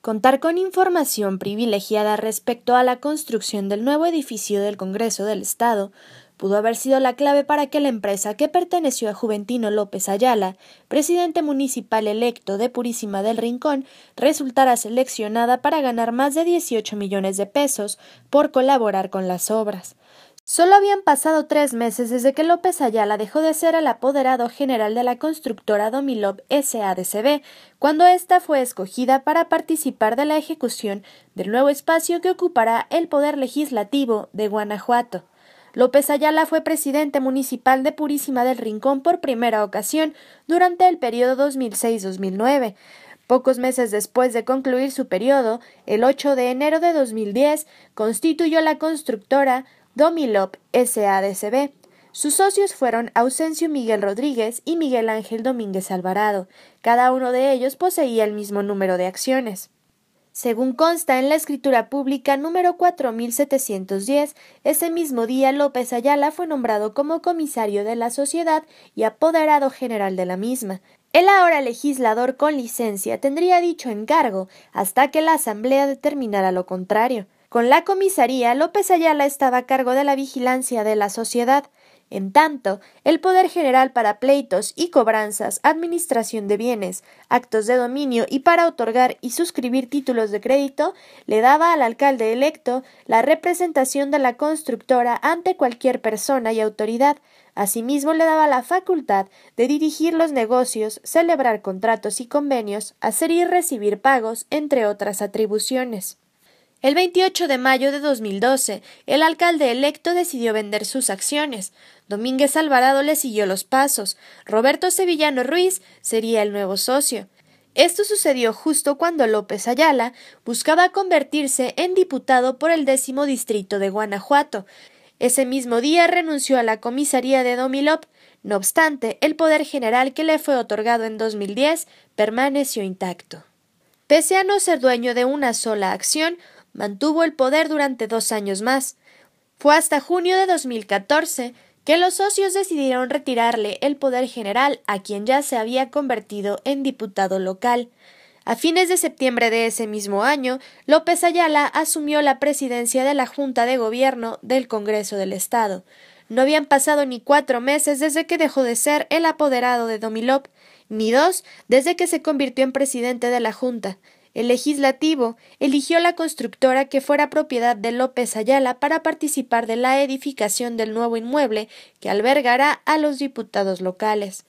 Contar con información privilegiada respecto a la construcción del nuevo edificio del Congreso del Estado pudo haber sido la clave para que la empresa que perteneció a Juventino López Ayala, presidente municipal electo de Purísima del Rincón, resultara seleccionada para ganar más de 18 millones de pesos por colaborar con las obras. Solo habían pasado tres meses desde que López Ayala dejó de ser el apoderado general de la constructora de SADCB, cuando ésta fue escogida para participar de la ejecución del nuevo espacio que ocupará el Poder Legislativo de Guanajuato. López Ayala fue presidente municipal de Purísima del Rincón por primera ocasión durante el periodo 2006-2009. Pocos meses después de concluir su periodo, el 8 de enero de 2010, constituyó la constructora Domilop SADCB. Sus socios fueron Ausencio Miguel Rodríguez y Miguel Ángel Domínguez Alvarado. Cada uno de ellos poseía el mismo número de acciones. Según consta en la escritura pública número 4710, ese mismo día López Ayala fue nombrado como comisario de la sociedad y apoderado general de la misma. El ahora legislador con licencia tendría dicho encargo hasta que la Asamblea determinara lo contrario. Con la comisaría, López Ayala estaba a cargo de la vigilancia de la sociedad. En tanto, el Poder General para pleitos y cobranzas, administración de bienes, actos de dominio y para otorgar y suscribir títulos de crédito, le daba al alcalde electo la representación de la constructora ante cualquier persona y autoridad. Asimismo, le daba la facultad de dirigir los negocios, celebrar contratos y convenios, hacer y recibir pagos, entre otras atribuciones. El 28 de mayo de 2012, el alcalde electo decidió vender sus acciones. Domínguez Alvarado le siguió los pasos. Roberto Sevillano Ruiz sería el nuevo socio. Esto sucedió justo cuando López Ayala buscaba convertirse en diputado por el décimo distrito de Guanajuato. Ese mismo día renunció a la comisaría de Domilop. No obstante, el poder general que le fue otorgado en 2010 permaneció intacto. Pese a no ser dueño de una sola acción, Mantuvo el poder durante dos años más. Fue hasta junio de 2014 que los socios decidieron retirarle el poder general a quien ya se había convertido en diputado local. A fines de septiembre de ese mismo año, López Ayala asumió la presidencia de la Junta de Gobierno del Congreso del Estado. No habían pasado ni cuatro meses desde que dejó de ser el apoderado de Domilop, ni dos desde que se convirtió en presidente de la Junta. El legislativo eligió la constructora que fuera propiedad de López Ayala para participar de la edificación del nuevo inmueble que albergará a los diputados locales.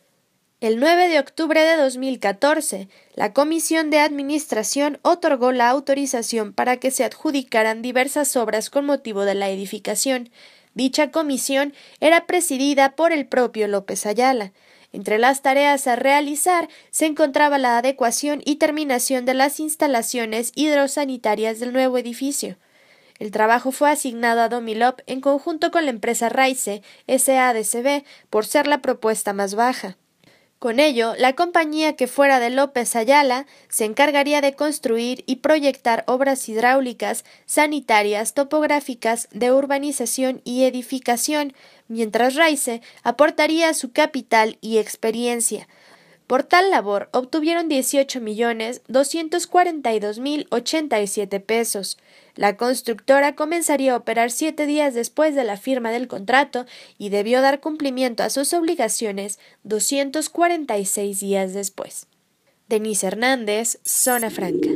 El 9 de octubre de 2014, la Comisión de Administración otorgó la autorización para que se adjudicaran diversas obras con motivo de la edificación. Dicha comisión era presidida por el propio López Ayala. Entre las tareas a realizar se encontraba la adecuación y terminación de las instalaciones hidrosanitarias del nuevo edificio. El trabajo fue asignado a Domilop en conjunto con la empresa Raice SADCB por ser la propuesta más baja. Con ello, la compañía que fuera de López Ayala se encargaría de construir y proyectar obras hidráulicas, sanitarias, topográficas, de urbanización y edificación, mientras Raice aportaría su capital y experiencia, por tal labor obtuvieron 18.242.087 pesos. La constructora comenzaría a operar siete días después de la firma del contrato y debió dar cumplimiento a sus obligaciones 246 días después. Denise Hernández, Zona Franca.